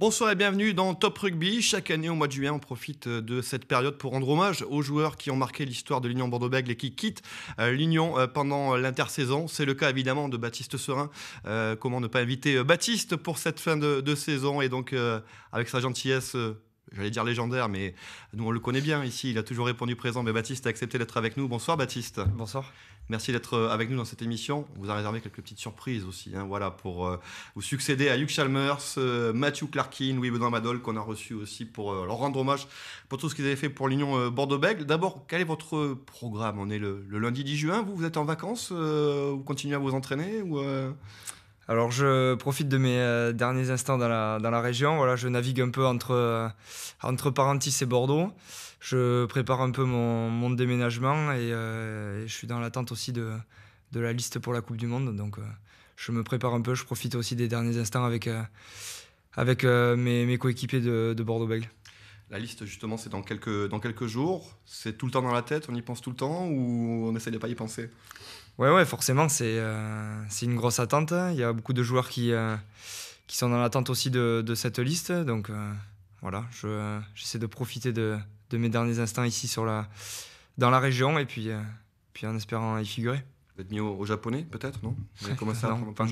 Bonsoir et bienvenue dans Top Rugby. Chaque année, au mois de juin on profite euh, de cette période pour rendre hommage aux joueurs qui ont marqué l'histoire de l'Union Bordeaux-Bègles et qui quittent euh, l'Union euh, pendant l'intersaison. C'est le cas évidemment de Baptiste Serin. comment ne pas inviter Baptiste pour cette fin de, saison et donc avec sa gentillesse j'allais dire légendaire, mais nous on le connaît bien ici, il a toujours répondu présent. Mais Baptiste a accepté d'être avec nous. Bonsoir Baptiste. Bonsoir. Merci d'être euh, avec nous dans cette émission. On vous a réservé quelques petites surprises aussi, hein, voilà, pour euh, vous succéder à Hugh Chalmers, euh, Matthew Clarkin, Louis Benoît Madol, qu'on a reçu aussi pour leur rendre hommage pour tout ce qu'ils avaient fait pour l'Union Bordeaux-Bègles. D'abord, quel est votre programme On est le, lundi 10 juin, vous, vous êtes en vacances Vous continuez à vous entraîner ou, alors je profite de mes euh, derniers instants dans la, région. je navigue un peu euh, entre, Parentis et Bordeaux. Je prépare un peu mon, mon déménagement et, euh, je suis dans l'attente aussi de, la liste pour la Coupe du Monde. Donc je me prépare un peu, je profite aussi des derniers instants avec, avec mes, mes coéquipiers de, Bordeaux-Bègles. La liste, justement, c'est dans quelques, dans quelques jours. C'est tout le temps dans la tête, on y pense tout le temps ou on essaie de pas y penser Ouais, ouais, forcément, euh, c'est une grosse attente. Il y a beaucoup de joueurs qui, euh, qui sont dans l'attente aussi de, de, cette liste. Donc euh, voilà voilà, j'essaie de profiter de, de, mes derniers instants ici sur la, dans la région et puis, puis en espérant y figurer. Vous êtes mis au, japonais, peut-être, non Vous commencé pas encore. pas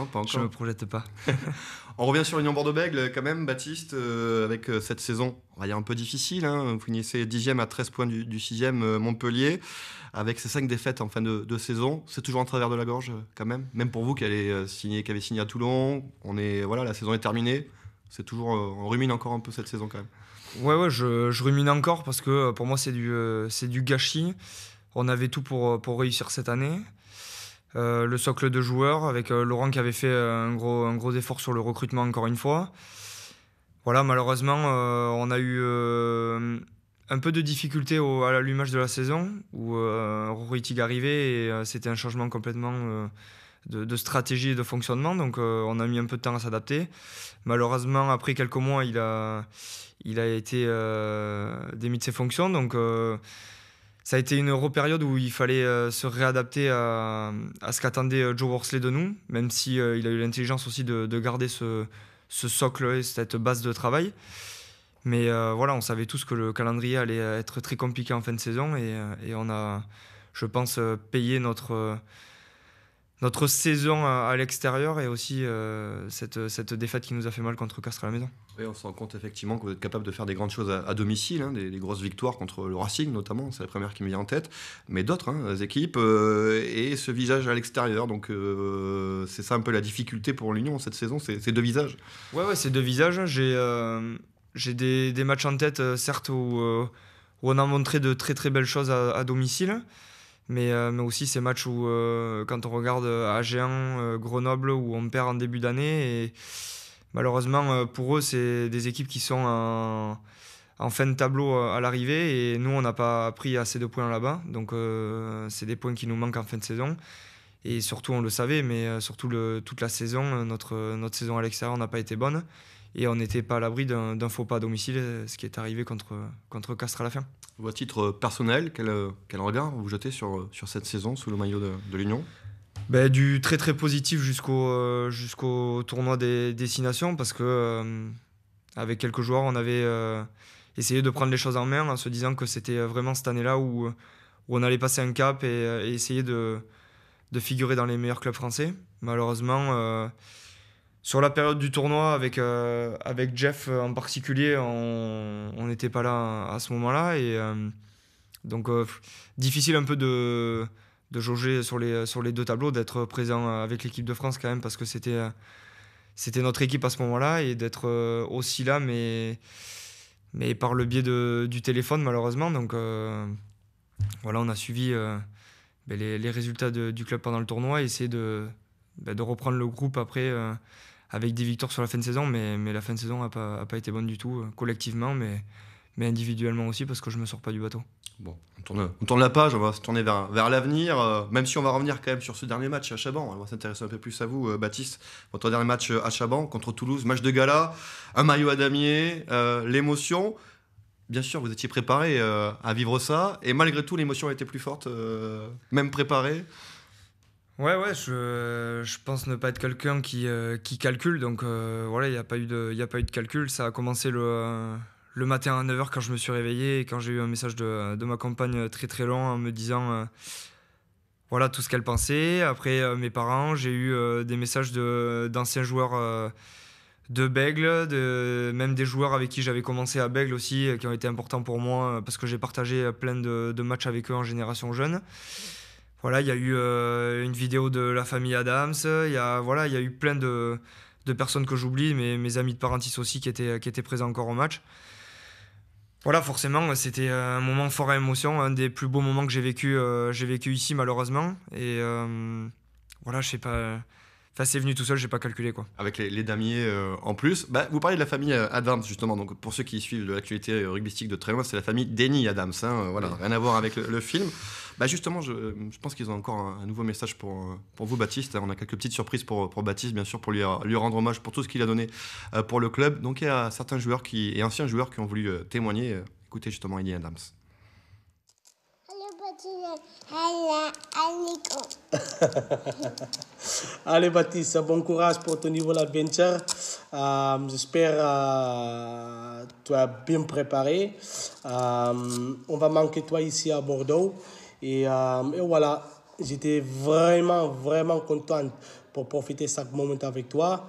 encore. Je ne me projette pas. on revient sur l'Union Bordeaux-Bègle, quand même, Baptiste, avec cette saison, un peu difficile. Hein. vous finissez 10e à 13 points du, 6e Montpellier avec ces cinq défaites en fin de, saison, c'est toujours en travers de la gorge euh, quand même. Même pour vous qui, euh, qui avez signé à Toulon, on est, voilà, la saison est terminée. C'est toujours, euh, on rumine encore un peu cette saison quand même. Ouais, ouais, je, rumine encore parce que pour moi c'est du, c'est du gâchis. On avait tout pour, pour réussir cette année. le socle de joueurs avec Laurent qui avait fait un gros, un gros effort sur le recrutement encore une fois. Voilà, malheureusement, on a eu un peu de difficulté au, à l'allumage de la saison, où euh, est arrivait et euh, c'était un changement complètement euh, de, stratégie et de fonctionnement. Donc euh, on a mis un peu de temps à s'adapter. Malheureusement, après quelques mois, il a, il a été démis de ses fonctions. Donc ça a été une période où il fallait se réadapter à, à ce qu'attendait Joe Worsley de nous, même s'il si, il a eu l'intelligence aussi de, de garder ce, ce socle et cette base de travail. Mais euh, voilà, on savait tous que le calendrier allait euh, être très compliqué en fin de saison et, euh, on a, je pense, payé notre, notre saison à, l'extérieur et aussi cette, cette, défaite qui nous a fait mal contre Castres à la maison. Oui, on se rend compte effectivement que vous êtes capable de faire des grandes choses à, domicile, hein, des, grosses victoires contre le Racing notamment, c'est la première qui me vient en tête, mais d'autres hein, équipes et ce visage à l'extérieur. Donc c'est ça un peu la difficulté pour l'Union cette saison, ces deux visages. Ouais, ouais, ces deux visages. J'ai j'ai des, matchs en tête, euh, certes, euh, où, on a montré de très très belles choses à, domicile, mais, euh, mais, aussi ces matchs où, quand on regarde Géant, Grenoble, où on perd en début d'année. Et malheureusement, pour eux, c'est des équipes qui sont en, fin de tableau à l'arrivée. Et nous, on n'a pas pris assez de points là-bas. Donc, c'est des points qui nous manquent en fin de saison et surtout on le savait mais surtout toute la saison notre, notre saison à l'extérieur n'a pas été bonne et on n'était pas à l'abri d'un faux pas à domicile, euh, ce qui est arrivé contre, contre Castres à la fin. Votre titre euh, personnel, quel, euh, quel regard vous jetez sur, sur cette saison sous le maillot de, l'Union ben, Du très très positif jusqu'au jusqu'au tournoi des destinations, parce que avec quelques joueurs, on avait essayé de prendre les choses en main en se disant que c'était vraiment cette année-là où, où, on allait passer un cap et, et essayer de, de, figurer dans les meilleurs clubs français. Malheureusement, sur la période du tournoi avec, euh, avec Jeff euh, en particulier, on n'était pas là à ce moment-là. Et euh, donc, difficile un peu de, jauger sur les, sur les deux tableaux, d'être présent avec l'équipe de France quand même, parce que c'était, c'était notre équipe à ce moment-là, et d'être aussi là, mais, mais par le biais de, du téléphone, malheureusement. Donc, voilà, on a suivi ben, les, résultats du club pendant le tournoi et essayer de, ben, de reprendre le groupe après avec des victoires sur la fin de saison, mais, la fin de saison n'a pas, a pas été bonne du tout, euh, collectivement, mais, mais individuellement aussi, parce que je ne me sors pas du bateau. Bon, on tourne, on tourne la page, on va se tourner vers, l'avenir, euh, même si on va revenir quand même sur ce dernier match à Chaban. On va s'intéresser un peu plus à vous, euh, Baptiste. Votre dernier match à Chaban contre Toulouse, match de gala, un maillot à damier, l'émotion. Bien sûr, vous étiez préparé à vivre ça, et malgré tout, l'émotion a été plus forte, même préparée. Ouais, ouais, je, pense ne pas être quelqu'un qui, euh, calcule. Donc euh, voilà, il n'y a, pas eu de, a pas eu de calcul. Ça a commencé le, matin à 9h quand je me suis réveillé et quand j'ai eu un message de, ma compagne très très long en me disant euh, voilà tout ce qu'elle pensait. Après mes parents, j'ai eu des messages d'anciens joueurs de Bègle, de, même des joueurs avec qui j'avais commencé à Bègle aussi, qui ont été importants pour moi parce que j'ai partagé plein de matchs avec eux en génération jeune voilà, il y a eu euh, une vidéo de la famille Adams, il y a, voilà, il y a eu plein de, personnes que j'oublie, mais mes amis de Parentis aussi qui étaient, qui étaient présents encore au match. Voilà, forcément, c'était un moment fort à émotion, un des plus beaux moments que j'ai vécu, euh, j'ai vécu ici malheureusement. Et euh, voilà, je sais pas, Enfin, c'est venu tout seul, j'ai pas calculé quoi. Avec les, damiers euh, en plus. Bah, vous parlez de la famille euh, Adams justement. Donc pour ceux qui suivent de l'actualité euh, rugbyistique de très loin, c'est la famille Denis Adams. Hein, voilà, rien à voir avec le, film. Bah justement, je, pense qu'ils ont encore un, nouveau message pour, pour vous, Baptiste. On a quelques petites surprises pour, pour Baptiste, bien sûr, pour lui, lui rendre hommage pour tout ce qu'il a donné pour le club. Donc il y a certains joueurs qui, et anciens joueurs qui ont voulu témoigner. Écoutez justement a Adams. Allez Baptiste, bon courage pour ton niveau l'aventure. Euh, j'espère que tu as bien préparé. Euh, on va manquer toi ici à Bordeaux. Et, euh, et voilà, j'étais vraiment, vraiment contente pour profiter de ce moment avec toi.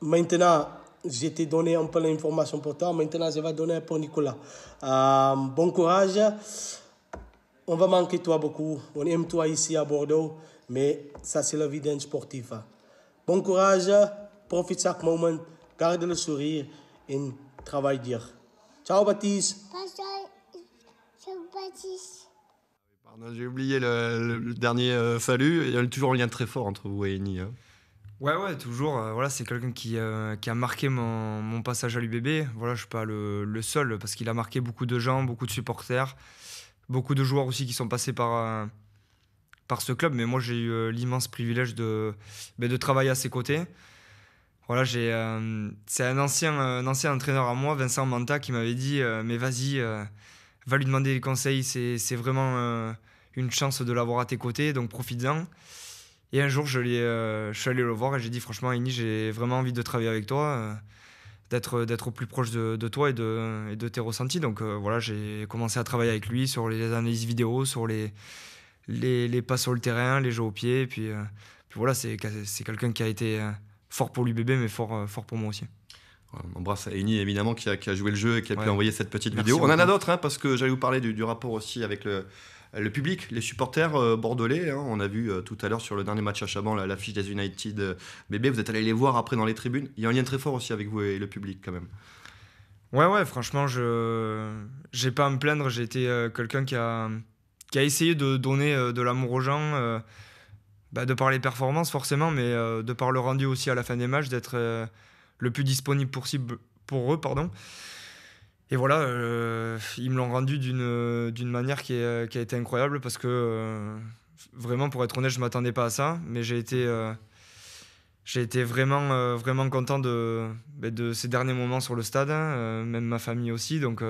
Maintenant, je t'ai donné un peu l'information pour toi. Maintenant, je vais donner pour Nicolas. bon courage on va manquer toi beaucoup. On aime toi ici à Bordeaux, mais ça, c'est la vie d'un sportif. Hein. Bon courage, profite chaque moment, garde le sourire et travaille dur. Ciao, Baptiste. Pardon, j'ai oublié le, dernier salut. Euh, Il y a toujours un lien très fort entre vous et Eni. Hein. Ouais, ouais, toujours. Euh, voilà, c'est quelqu'un qui, euh, a marqué mon, passage à l'UBB. Voilà, je suis pas le, le seul parce qu'il a marqué beaucoup de gens, beaucoup de supporters beaucoup de joueurs aussi qui sont passés par, euh, par ce club, mais moi j'ai eu euh, l'immense privilège de, ben, de travailler à ses côtés. Voilà, euh, c'est un ancien, ancien entraîneur à moi, Vincent Manta, qui m'avait dit Mais vas-y, va lui demander des conseils, c'est, vraiment une chance de l'avoir à tes côtés, donc profite en Et un jour, je, je suis allé le voir et j'ai dit Franchement, Ini, j'ai vraiment envie de travailler avec toi d'être au plus proche de, toi et de, de, tes ressentis. Donc euh, voilà, j'ai commencé à travailler avec lui sur les analyses vidéo, sur les, les, les pas sur le terrain, les jeux au pied. Et puis, euh, voilà, c'est quelqu'un qui a été euh, fort pour lui bébé mais fort, fort pour moi aussi. On embrasse Eni évidemment qui a, joué le jeu et qui a pu envoyer cette petite vidéo. On en a d'autres hein, parce que j'allais vous parler du rapport aussi avec le, le public, les supporters euh, bordelais. Hein, on a vu euh, tout à l'heure sur le dernier match à Chaban l'affiche des United euh, bébé. Vous êtes allé les voir après dans les tribunes. Il y a un lien très fort aussi avec vous et le public quand même. Ouais, ouais, franchement, je j'ai pas à me plaindre. J'ai été quelqu'un qui a... qui a essayé de donner de l'amour aux gens, bah, de par les performances forcément, mais de par le rendu aussi à la fin des matchs, d'être le plus disponible possible pour eux. pardon. Et voilà, euh, ils me l'ont rendu d'une, manière qui, a été incroyable parce que euh, vraiment, pour être honnête, je ne m'attendais pas à ça, mais j'ai été, euh, été vraiment, vraiment content de, ben, de ces derniers moments sur le stade, hein, même ma famille aussi. Donc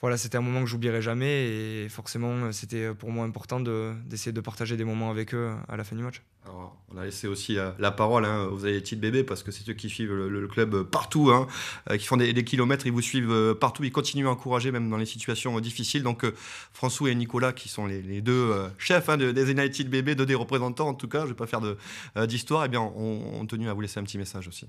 voilà, c'était un moment que j'oublierai jamais et forcément, c'était euh, pour moi important d'essayer de, partager des moments avec eux euh, à la fin du match. on a laissé aussi euh, la parole hein, aux United bébés parce que c'est eux qui suivent le, club partout, hein, qui font des, kilomètres, ils vous suivent partout, ils continuent à encourager même dans les situations difficiles. Donc, François et Nicolas, qui sont les, deux chefs hein, des United bébés, deux des représentants en tout cas, je ne vais pas faire d'histoire, et eh bien, ont tenu à vous laisser un petit message aussi.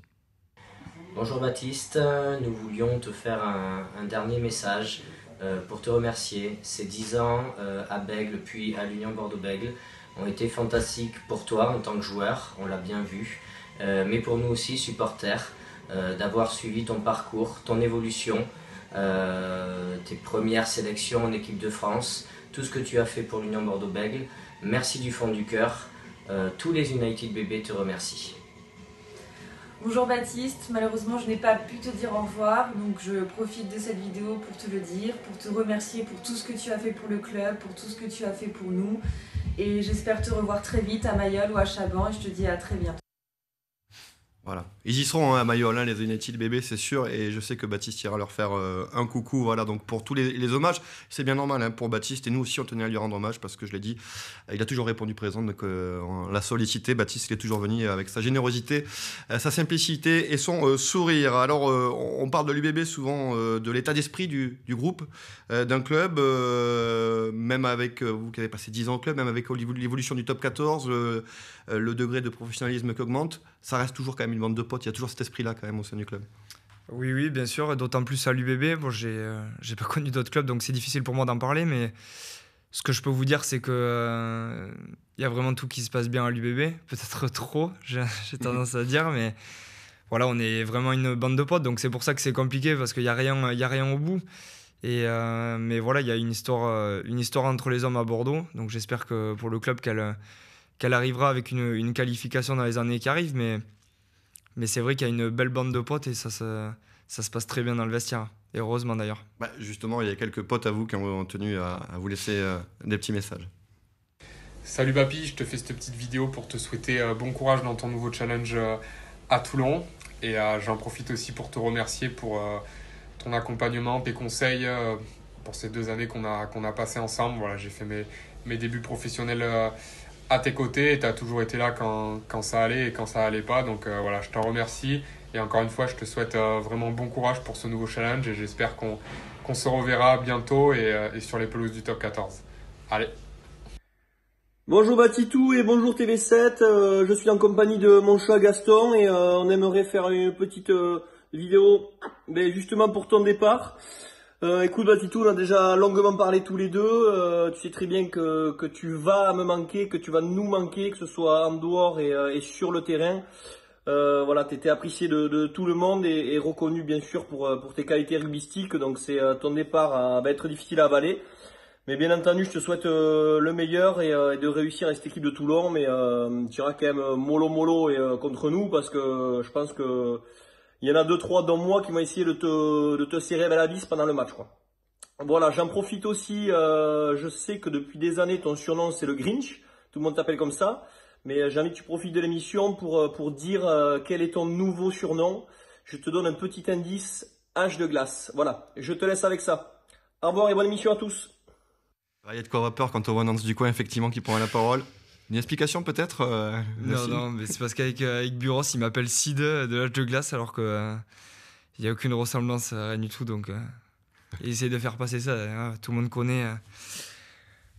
Bonjour Baptiste, nous voulions te faire un dernier message euh, pour te remercier. Ces dix ans euh, à Bègle, puis à l'Union Bordeaux-Bègle, ont été fantastiques pour toi en tant que joueur, on l'a bien vu, euh, mais pour nous aussi, supporters, d'avoir suivi ton parcours, ton évolution, tes premières sélections en équipe de France, tout ce que tu as fait pour l'Union Bordeaux-Bègle. Merci du fond du cœur. tous les United BB te remercient. Bonjour Baptiste, malheureusement je n'ai pas pu te dire au revoir, donc je profite de cette vidéo pour te le dire, pour te remercier pour tout ce que tu as fait pour le club, pour tout ce que tu as fait pour nous, et j'espère te revoir très vite à Mayol ou à Chaban, et je te dis à très bientôt. Voilà. Ils y seront hein, à Mayol, hein, les United bébés, c'est sûr. Et je sais que Baptiste ira leur faire euh, un coucou. Voilà, donc pour tous les, hommages, c'est bien normal hein, pour Baptiste. Et nous aussi, on tenait à lui rendre hommage parce que je l'ai dit, euh, il a toujours répondu présent. Donc euh, l'a sollicité. Baptiste, il est toujours venu avec sa générosité, sa simplicité et son sourire. Alors, on parle de l'UBB souvent, de l'état d'esprit du, du, groupe, d'un club. même avec, vous qui avez passé 10 ans au club, même avec l'évolution du top 14, le degré de professionnalisme qu'augmente ça reste toujours quand même une bande de potes. Il y a toujours cet esprit-là quand même au sein du club. Oui, oui, bien sûr. D'autant plus à l'UBB. Bon, j'ai euh, pas connu d'autres clubs, donc c'est difficile pour moi d'en parler. Mais ce que je peux vous dire, c'est que euh, il y a vraiment tout qui se passe bien à l'UBB. Peut-être trop, j'ai tendance à dire, mais voilà, on est vraiment une bande de potes. Donc c'est pour ça que c'est compliqué parce qu'il y a rien, il y a rien au bout. Et euh, mais voilà, il y a une histoire, une histoire entre les hommes à Bordeaux. Donc j'espère que pour le club qu'elle qu'elle arrivera avec une, qualification dans les années qui arrivent. Mais, mais c'est vrai qu'il y a une belle bande de potes et ça, ça, se passe très bien dans le vestiaire. Et heureusement d'ailleurs. Bah, justement, il y a quelques potes à vous qui ont tenu à, vous laisser euh, des petits messages. Salut Papi, je te fais cette petite vidéo pour te souhaiter euh, bon courage dans ton nouveau challenge euh, à Toulon. Et j'en profite aussi pour te remercier pour ton accompagnement, tes conseils pour ces deux années qu'on a, qu'on a passées ensemble. Voilà, j'ai fait mes, mes débuts professionnels à tes côtés et tu as toujours été là quand, quand, ça allait et quand ça allait pas. Donc euh, voilà, je t'en remercie. Et encore une fois, je te souhaite euh, vraiment bon courage pour ce nouveau challenge et j'espère qu'on se reverra bientôt euh, et, sur les pelouses du top 14. Allez. Bonjour Batitou et bonjour TV7. je suis en compagnie de mon chat Gaston et on aimerait faire une petite vidéo mais ben, justement pour ton départ. Euh, écoute, Batitou, on a déjà longuement parlé tous les deux. Euh, tu sais très bien que, que, tu vas me manquer, que tu vas nous manquer, que ce soit en dehors et, euh, sur le terrain. Euh, voilà, tu étais apprécié de, tout le monde et, reconnu bien sûr pour, pour tes qualités rugbystiques. Donc c'est ton départ va être difficile à avaler. Mais bien entendu, je te souhaite le meilleur et, de réussir à cette équipe de Toulon. Mais tu iras quand même mollo mollo et, contre nous parce que je pense que il y en a deux, trois dans moi qui m'ont essayé de te, serrer vers la vis pendant le match, Voilà, j'en profite aussi. Euh, je sais que depuis des années, ton surnom c'est le Grinch. Tout le monde t'appelle comme ça. Mais euh, j'ai envie que tu profites de l'émission pour, euh, pour dire quel est ton nouveau surnom. Je te donne un petit indice H de glace. Voilà, je te laisse avec ça. Au revoir et bonne émission à tous. Il y a de quoi avoir peur quand on voit du coin, effectivement, qui prend la parole. Une explication peut-être euh, Non, non, mais c'est parce qu'avec avec euh, Buros, il m'appelle Sid euh, de l'âge de glace alors qu'il n'y a aucune ressemblance, rien du tout. Donc, il essaie de faire passer ça. Hein, tout le monde connaît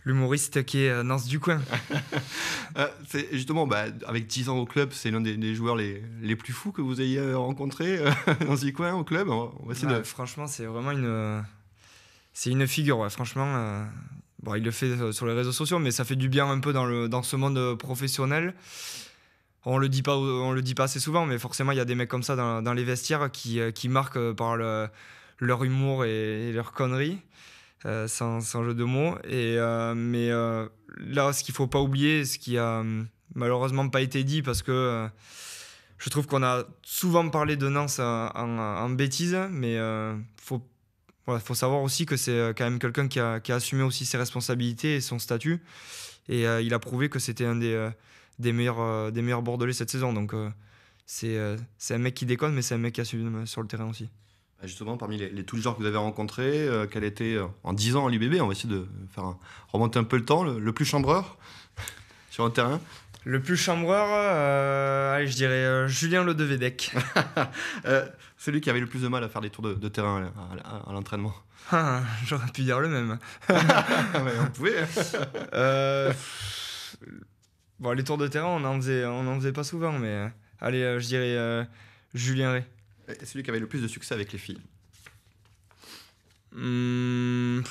l'humoriste qui est Nance du coin. C'est justement, bah, avec 10 ans au club, c'est l'un des, joueurs les, les, plus fous que vous ayez rencontrés, dans Nance du coin au club. Bah, franchement, c'est vraiment une, c'est une figure. Franchement, il le fait euh, sur les réseaux sociaux, mais ça fait du bien un peu dans, le, dans ce monde euh, professionnel. On le dit pas, on le dit pas assez souvent, mais forcément, il y a des mecs comme ça dans, les vestiaires qui, euh, qui marquent par leur humour et, leur connerie, sans, jeu de mots. Et, mais là, ce qu'il faut pas oublier, ce qui a malheureusement pas été dit, parce que je trouve qu'on a souvent parlé de Nance en, en, bêtise, mais faut pas... Il faut savoir aussi que c'est euh, quand même quelqu'un qui a, qui a, assumé aussi ses responsabilités et son statut. Et euh, il a prouvé que c'était un des, euh, des, meilleurs, des meilleurs Bordelais cette saison. Donc c'est un mec qui déconne, mais c'est un mec qui a suivi sur le terrain aussi. Bah, justement, parmi les, tous les joueurs que vous avez rencontrés, quel était en 10 ans à l'UBB On va essayer de faire remonter un peu le temps. Le, plus chambreur sur un terrain le plus chambreur, allez, je dirais euh, Julien Ledevedec. Euh, celui qui avait le plus de mal à faire des tours de, terrain à, l'entraînement. Ah, j'aurais pu dire le même. on pouvait. Euh, les tours de terrain, on n'en faisait, on en faisait pas souvent, mais allez, je dirais Julien Ray. celui qui avait le plus de succès avec les filles. Hum,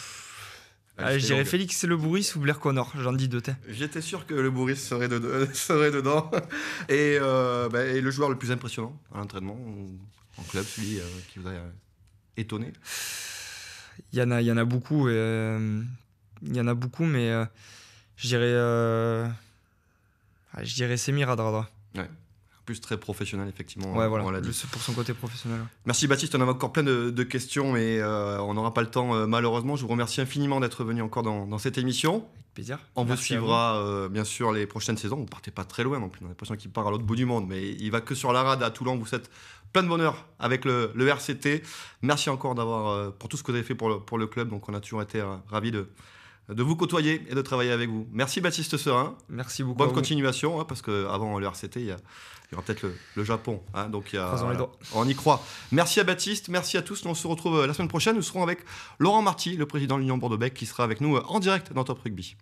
ah, je dirais Félix Le Bourris ou Blair Connor, j'en dis deux J'étais sûr que Le Bourris serait, serait dedans. Euh, bah, et, le joueur le plus impressionnant à l'entraînement, en club, celui euh, qui voudrait étonner Il y en a, il y en a beaucoup. Euh, il y en a beaucoup, mais je dirais. Ah, je dirais Semir Ouais très professionnel, effectivement. pour son côté professionnel. Merci Baptiste, on a encore plein de, questions, et euh, on n'aura pas le temps, euh, malheureusement. Je vous remercie infiniment d'être venu encore dans, cette émission. Avec plaisir. On vous suivra, euh, bien sûr, les prochaines saisons. Vous partez pas très loin non plus, on a l'impression qu'il part à l'autre bout du monde, mais il va que sur la rade à Toulon. Vous êtes plein de bonheur avec le, RCT. Merci encore d'avoir, pour tout ce que vous avez fait pour le, pour le club. Donc, on a toujours été ravis de de vous côtoyer et de travailler avec vous. Merci Baptiste Serin. Merci beaucoup. Bonne continuation, hein, parce qu'avant le RCT, il y, aura peut-être le, Japon. Hein, donc on y croit. Merci à Baptiste, merci à tous. On se retrouve euh, la semaine prochaine. Nous serons avec Laurent Marty, le président de l'Union Bordeaux-Bègles, qui sera avec nous euh, en direct dans Top Rugby.